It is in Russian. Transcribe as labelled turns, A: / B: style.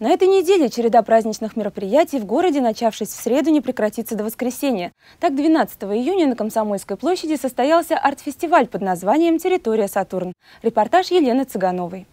A: На этой неделе череда праздничных мероприятий в городе, начавшись в среду, не прекратится до воскресенья. Так, 12 июня на Комсомольской площади состоялся арт-фестиваль под названием «Территория Сатурн». Репортаж Елены Цыгановой.